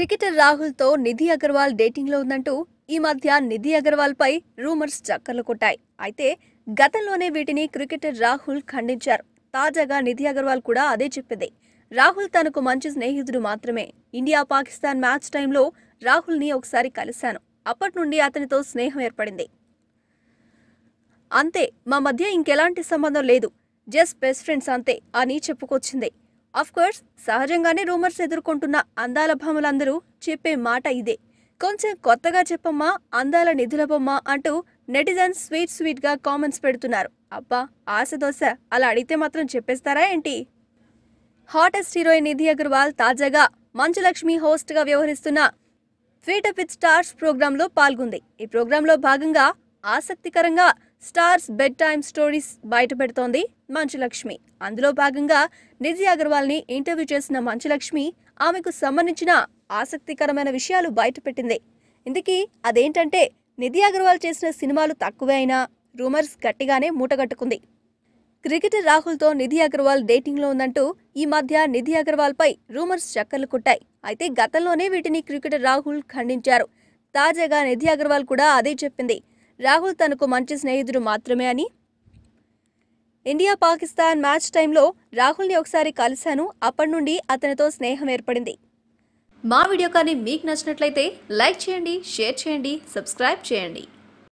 cricketer రాహుల్తో నిధి అగర్వాల్ డేటింగ్లో ఉందంటూ ఈ మధ్య నిధి అగర్వాల్ పై రూమర్స్ చక్కర్లు కొట్టాయి అయితే గతంలోనే వీటిని క్రికెటర్ రాహుల్ ఖండించారు తాజాగా నిధి అగర్వాల్ కూడా అదే చెప్పింది రాహుల్ తనకు మంచి స్నేహితుడు మాత్రమే ఇండియా పాకిస్తాన్ మ్యాచ్ టైంలో రాహుల్ని ఒకసారి కలిశాను అప్పటి నుండి అతనితో స్నేహం ఏర్పడింది అంతే మా మధ్య ఇంకెలాంటి సంబంధం లేదు జస్ట్ బెస్ట్ ఫ్రెండ్స్ అంతే అని చెప్పుకొచ్చింది కోర్స్ సహజంగానే రూమర్స్ ఎదుర్కొంటున్న అందాల భామలందరూ చెప్పే మాట ఇదే కొంచెం కొత్తగా చెప్పమ్మా అందాల నిధుల బొమ్మ అంటూ నెటిజన్స్ స్వీట్ స్వీట్గా కామెంట్స్ పెడుతున్నారు అబ్బా ఆశ దోశ అలా అడిగితే మాత్రం చెప్పేస్తారా ఏంటి హాటెస్ట్ హీరోయిన్ నిధి అగర్వాల్ తాజాగా మంచులక్ష్మి హోస్ట్గా వ్యవహరిస్తున్న ఫీటప్ విత్ స్టార్స్ ప్రోగ్రాంలో పాల్గొంది ఈ ప్రోగ్రాంలో భాగంగా ఆసక్తికరంగా stars bed time stories బయటపెడుతోంది Manchu Lakshmi అందులో భాగంగా నిధి అగర్వాల్ని ఇంటర్వ్యూ చేసిన మంచులక్ష్మి ఆమెకు సంబంధించిన ఆసక్తికరమైన విషయాలు బయటపెట్టింది ఇందుకీ అదేంటంటే నిధి అగర్వాల్ చేసిన సినిమాలు తక్కువే అయినా రూమర్స్ గట్టిగానే మూటగట్టుకుంది క్రికెటర్ రాహుల్తో నిధి అగర్వాల్ డేటింగ్లో ఉందంటూ ఈ మధ్య నిధి అగర్వాల్పై రూమర్స్ చక్కర్లు కుట్టాయి అయితే గతంలోనే వీటిని క్రికెటర్ రాహుల్ ఖండించారు తాజాగా నిధి అగర్వాల్ కూడా అదే చెప్పింది రాహుల్ తనకు మంచి స్నేహితుడు మాత్రమే అని ఇండియా పాకిస్తాన్ మ్యాచ్ టైంలో రాహుల్ని ఒకసారి కలిశాను అప్పటి నుండి అతనితో స్నేహం ఏర్పడింది మా వీడియో కానీ మీకు నచ్చినట్లయితే లైక్ చేయండి షేర్ చేయండి సబ్స్క్రైబ్ చేయండి